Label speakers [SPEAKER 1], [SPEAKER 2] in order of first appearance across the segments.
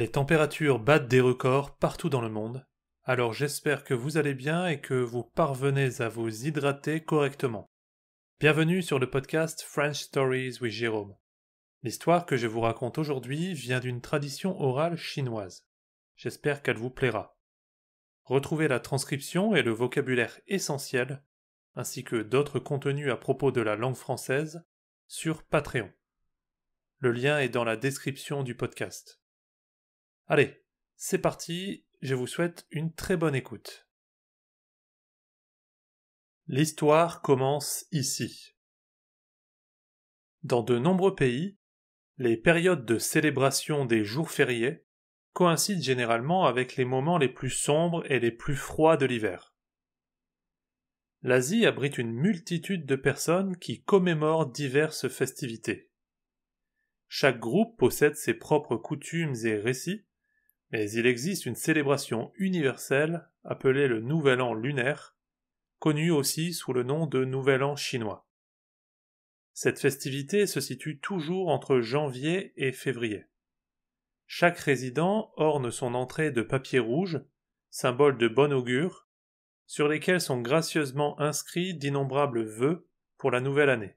[SPEAKER 1] Les températures battent des records partout dans le monde, alors j'espère que vous allez bien et que vous parvenez à vous hydrater correctement. Bienvenue sur le podcast French Stories with Jérôme. L'histoire que je vous raconte aujourd'hui vient d'une tradition orale chinoise. J'espère qu'elle vous plaira. Retrouvez la transcription et le vocabulaire essentiel, ainsi que d'autres contenus à propos de la langue française, sur Patreon. Le lien est dans la description du podcast. Allez, c'est parti, je vous souhaite une très bonne écoute. L'histoire commence ici. Dans de nombreux pays, les périodes de célébration des jours fériés coïncident généralement avec les moments les plus sombres et les plus froids de l'hiver. L'Asie abrite une multitude de personnes qui commémorent diverses festivités. Chaque groupe possède ses propres coutumes et récits, mais il existe une célébration universelle appelée le Nouvel An lunaire, connue aussi sous le nom de Nouvel An chinois. Cette festivité se situe toujours entre janvier et février. Chaque résident orne son entrée de papier rouge, symbole de bon augure, sur lesquels sont gracieusement inscrits d'innombrables vœux pour la nouvelle année.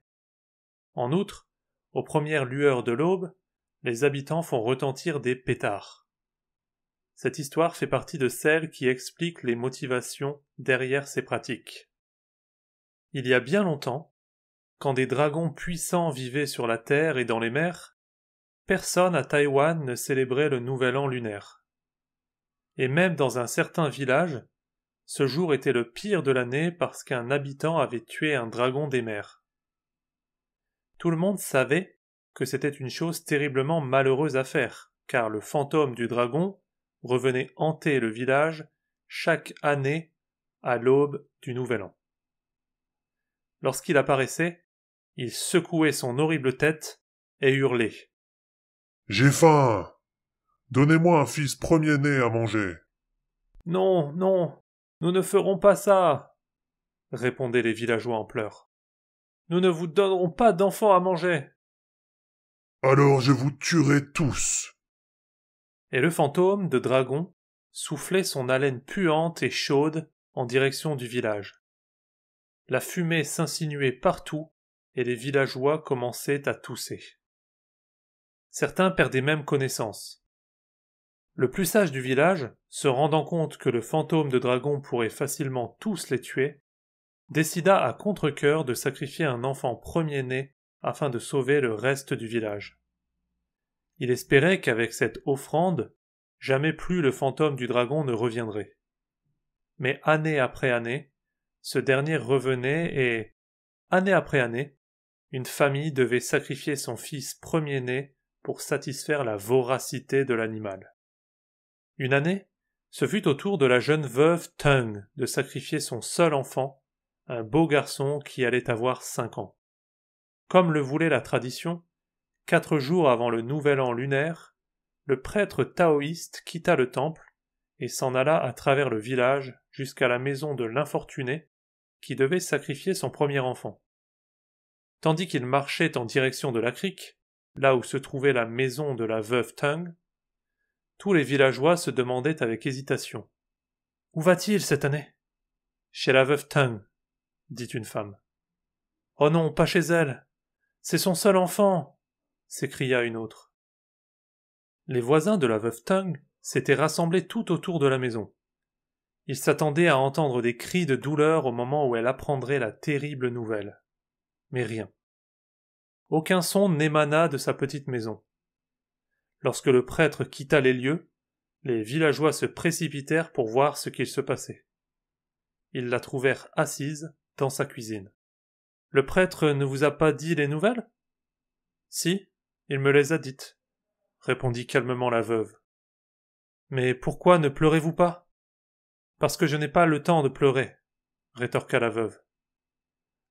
[SPEAKER 1] En outre, aux premières lueurs de l'aube, les habitants font retentir des pétards. Cette histoire fait partie de celle qui explique les motivations derrière ces pratiques. Il y a bien longtemps, quand des dragons puissants vivaient sur la terre et dans les mers, personne à Taïwan ne célébrait le nouvel an lunaire. Et même dans un certain village, ce jour était le pire de l'année parce qu'un habitant avait tué un dragon des mers. Tout le monde savait que c'était une chose terriblement malheureuse à faire, car le fantôme du dragon revenait hanter le village chaque année à l'aube du Nouvel An. Lorsqu'il apparaissait, il secouait son horrible tête et hurlait. J'ai faim. Donnez-moi un fils premier-né à manger. Non, non, nous ne ferons pas ça, répondaient les villageois en pleurs. Nous ne vous donnerons pas d'enfants à manger. Alors je vous tuerai tous, et le fantôme de dragon soufflait son haleine puante et chaude en direction du village. La fumée s'insinuait partout, et les villageois commençaient à tousser. Certains perdaient même connaissance. Le plus sage du village, se rendant compte que le fantôme de dragon pourrait facilement tous les tuer, décida à contre-cœur de sacrifier un enfant premier-né afin de sauver le reste du village. Il espérait qu'avec cette offrande, jamais plus le fantôme du dragon ne reviendrait. Mais année après année, ce dernier revenait et, année après année, une famille devait sacrifier son fils premier-né pour satisfaire la voracité de l'animal. Une année, ce fut au tour de la jeune veuve Tung de sacrifier son seul enfant, un beau garçon qui allait avoir cinq ans. Comme le voulait la tradition, Quatre jours avant le nouvel an lunaire, le prêtre taoïste quitta le temple et s'en alla à travers le village jusqu'à la maison de l'infortuné qui devait sacrifier son premier enfant. Tandis qu'il marchait en direction de la crique, là où se trouvait la maison de la veuve Tung, tous les villageois se demandaient avec hésitation. Où va-t-il cette année Chez la veuve Tung, dit une femme. Oh non, pas chez elle. C'est son seul enfant s'écria une autre. Les voisins de la veuve Tung s'étaient rassemblés tout autour de la maison. Ils s'attendaient à entendre des cris de douleur au moment où elle apprendrait la terrible nouvelle. Mais rien. Aucun son n'émana de sa petite maison. Lorsque le prêtre quitta les lieux, les villageois se précipitèrent pour voir ce qu'il se passait. Ils la trouvèrent assise dans sa cuisine. Le prêtre ne vous a pas dit les nouvelles? Si, il me les a dites, répondit calmement la veuve. Mais pourquoi ne pleurez-vous pas Parce que je n'ai pas le temps de pleurer, rétorqua la veuve.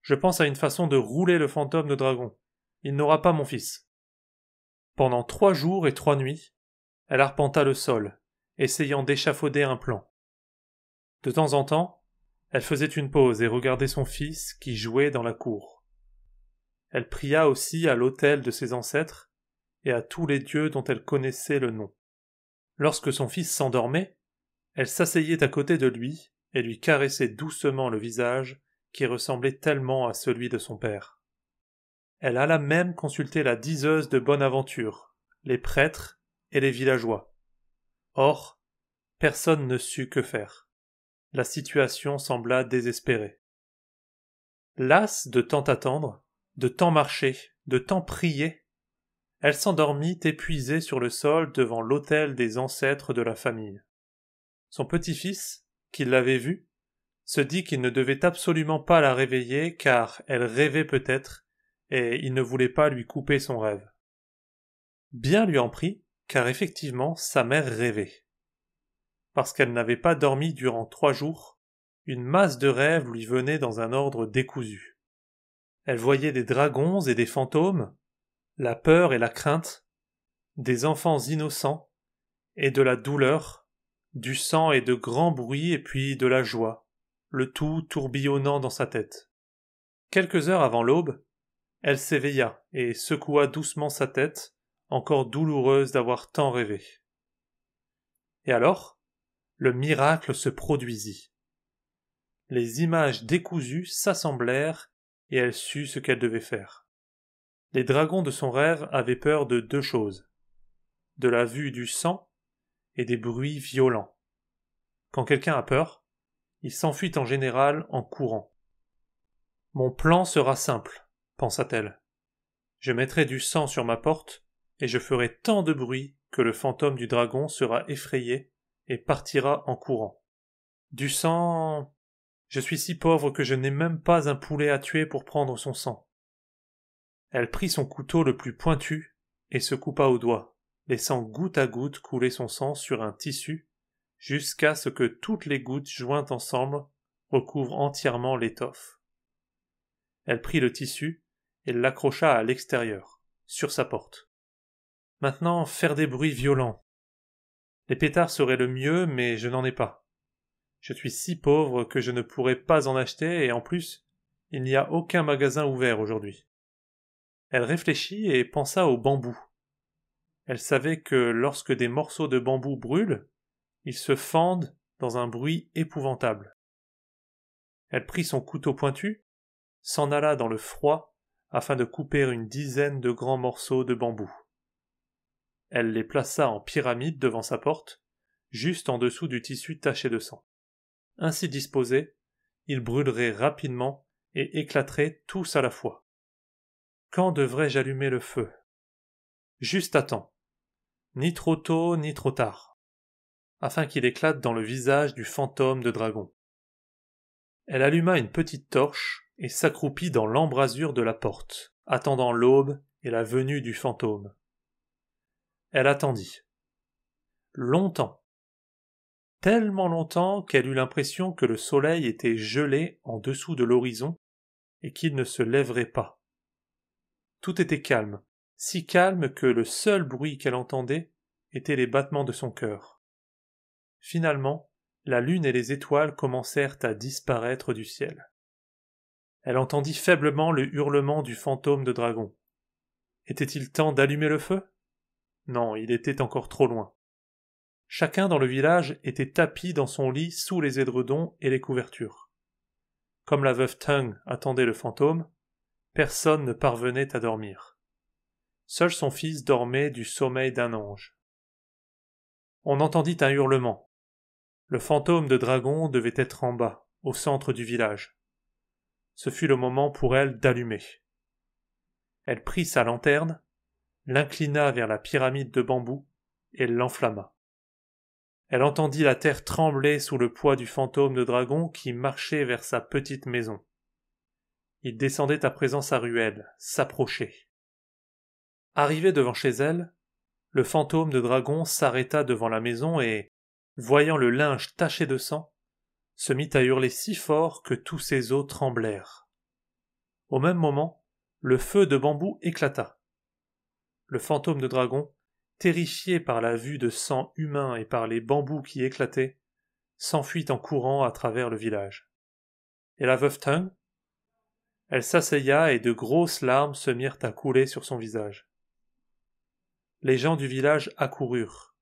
[SPEAKER 1] Je pense à une façon de rouler le fantôme de dragon. Il n'aura pas mon fils. Pendant trois jours et trois nuits, elle arpenta le sol, essayant d'échafauder un plan. De temps en temps, elle faisait une pause et regardait son fils qui jouait dans la cour. Elle pria aussi à l'autel de ses ancêtres et à tous les dieux dont elle connaissait le nom. Lorsque son fils s'endormait, elle s'asseyait à côté de lui et lui caressait doucement le visage qui ressemblait tellement à celui de son père. Elle alla même consulter la diseuse de bonne aventure, les prêtres et les villageois. Or, personne ne sut que faire. La situation sembla désespérée. Lasse de tant attendre, de tant marcher, de tant prier. Elle s'endormit épuisée sur le sol devant l'autel des ancêtres de la famille. Son petit-fils, qui l'avait vue, se dit qu'il ne devait absolument pas la réveiller car elle rêvait peut-être et il ne voulait pas lui couper son rêve. Bien lui en prit, car effectivement sa mère rêvait. Parce qu'elle n'avait pas dormi durant trois jours, une masse de rêves lui venait dans un ordre décousu. Elle voyait des dragons et des fantômes, la peur et la crainte, des enfants innocents, et de la douleur, du sang et de grands bruits et puis de la joie, le tout tourbillonnant dans sa tête. Quelques heures avant l'aube, elle s'éveilla et secoua doucement sa tête, encore douloureuse d'avoir tant rêvé. Et alors, le miracle se produisit. Les images décousues s'assemblèrent et elle sut ce qu'elle devait faire. Les dragons de son rêve avaient peur de deux choses de la vue du sang et des bruits violents. Quand quelqu'un a peur, il s'enfuit en général en courant. Mon plan sera simple, pensa-t-elle. Je mettrai du sang sur ma porte, et je ferai tant de bruit que le fantôme du dragon sera effrayé et partira en courant. Du sang je suis si pauvre que je n'ai même pas un poulet à tuer pour prendre son sang. Elle prit son couteau le plus pointu et se coupa au doigt, laissant goutte à goutte couler son sang sur un tissu, jusqu'à ce que toutes les gouttes jointes ensemble recouvrent entièrement l'étoffe. Elle prit le tissu et l'accrocha à l'extérieur, sur sa porte. Maintenant, faire des bruits violents. Les pétards seraient le mieux, mais je n'en ai pas. Je suis si pauvre que je ne pourrais pas en acheter et en plus, il n'y a aucun magasin ouvert aujourd'hui. Elle réfléchit et pensa au bambou. Elle savait que lorsque des morceaux de bambou brûlent, ils se fendent dans un bruit épouvantable. Elle prit son couteau pointu, s'en alla dans le froid afin de couper une dizaine de grands morceaux de bambou. Elle les plaça en pyramide devant sa porte, juste en dessous du tissu taché de sang. Ainsi disposés, ils brûleraient rapidement et éclateraient tous à la fois. Quand devrais-je allumer le feu Juste à temps, ni trop tôt ni trop tard, afin qu'il éclate dans le visage du fantôme de dragon. Elle alluma une petite torche et s'accroupit dans l'embrasure de la porte, attendant l'aube et la venue du fantôme. Elle attendit. Longtemps tellement longtemps qu'elle eut l'impression que le soleil était gelé en dessous de l'horizon et qu'il ne se lèverait pas. Tout était calme, si calme que le seul bruit qu'elle entendait était les battements de son cœur. Finalement, la lune et les étoiles commencèrent à disparaître du ciel. Elle entendit faiblement le hurlement du fantôme de dragon. Était-il temps d'allumer le feu Non, il était encore trop loin. Chacun dans le village était tapi dans son lit sous les édredons et les couvertures. Comme la veuve Tung attendait le fantôme, personne ne parvenait à dormir. Seul son fils dormait du sommeil d'un ange. On entendit un hurlement. Le fantôme de dragon devait être en bas, au centre du village. Ce fut le moment pour elle d'allumer. Elle prit sa lanterne, l'inclina vers la pyramide de bambou et l'enflamma. Elle entendit la terre trembler sous le poids du fantôme de dragon qui marchait vers sa petite maison. Il descendait à présent sa ruelle, s'approchait. Arrivé devant chez elle, le fantôme de dragon s'arrêta devant la maison et, voyant le linge taché de sang, se mit à hurler si fort que tous ses os tremblèrent. Au même moment, le feu de bambou éclata. Le fantôme de dragon terrifiée par la vue de sang humain et par les bambous qui éclataient, s'enfuit en courant à travers le village. Et la veuve Tung Elle s'asseya et de grosses larmes se mirent à couler sur son visage. Les gens du village accoururent.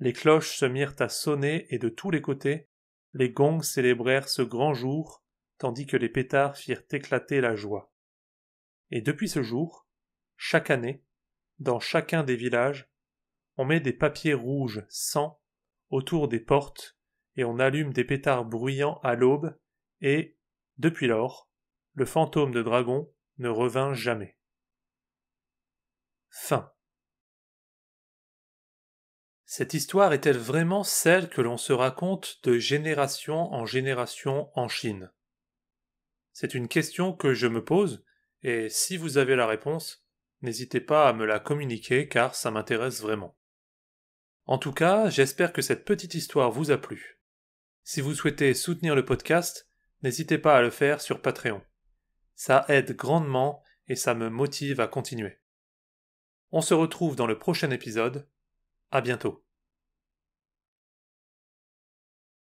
[SPEAKER 1] Les cloches se mirent à sonner et de tous les côtés, les gongs célébrèrent ce grand jour, tandis que les pétards firent éclater la joie. Et depuis ce jour, chaque année, dans chacun des villages, on met des papiers rouges sans autour des portes et on allume des pétards bruyants à l'aube et, depuis lors, le fantôme de dragon ne revint jamais. Fin. Cette histoire est-elle vraiment celle que l'on se raconte de génération en génération en Chine C'est une question que je me pose, et si vous avez la réponse, n'hésitez pas à me la communiquer car ça m'intéresse vraiment. En tout cas, j'espère que cette petite histoire vous a plu. Si vous souhaitez soutenir le podcast, n'hésitez pas à le faire sur Patreon. Ça aide grandement et ça me motive à continuer. On se retrouve dans le prochain épisode. À bientôt.